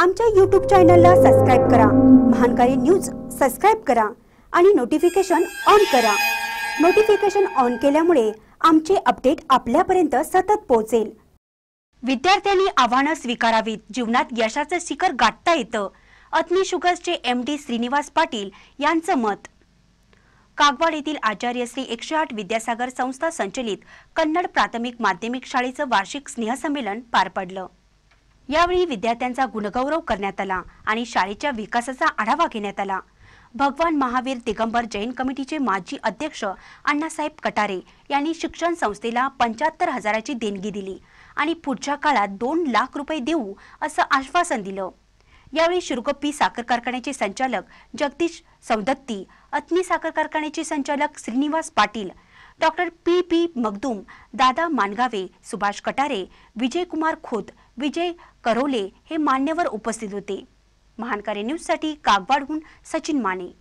आमच्या यूट्यूब चॅनलला सबस्क्राईब करा महानकारी न्यूज सबस्क्राईब करा आणि नोटिफिकेशन ऑन करा नोटिफिकेशन ऑन केल्यामुळे आमचे अपडेट आपल्यापर्यंत सतत पोहोचेल विद्यार्थ्यांनी आव्हानं स्वीकारावीत जीवनात यशाचं शिखर गाठता येतं अत्नी शुगर्सचे एम डी श्रीनिवास पाटील यांचं मत कागवाड येथील आचार्य श्री एकशे आठ विद्यासागर संस्था संचलित कन्नड प्राथमिक माध्यमिक शाळेचं वार्षिक स्नेहसंमेलन पार पडलं यावेळी विद्यार्थ्यांचा गुणगौरव करण्यात आला आणि शाळेच्या विकासाचा आढावा घेण्यात आला भगवान महावीर दिगंबर जैन कमिटीचे माजी अध्यक्ष अण्णासाहेब कटारे यांनी शिक्षण संस्थेला पंच्याहत्तर हजाराची देणगी दिली आणि पुढच्या काळात दोन लाख रुपये देऊ असं आश्वासन दिलं यावेळी शिरगप्पी साखर कारखान्याचे संचालक जगदीश सौदत्ती अत्नी साखर कारखान्याचे संचालक Shrinivas Patil doctor P P Magdum Dada Mangave Subhash Katare Vijaykumar Khot विजय करोले हे मान्यवर उपस्थित होते महानकारी न्यूजसाठी कागवाडहून सचिन माने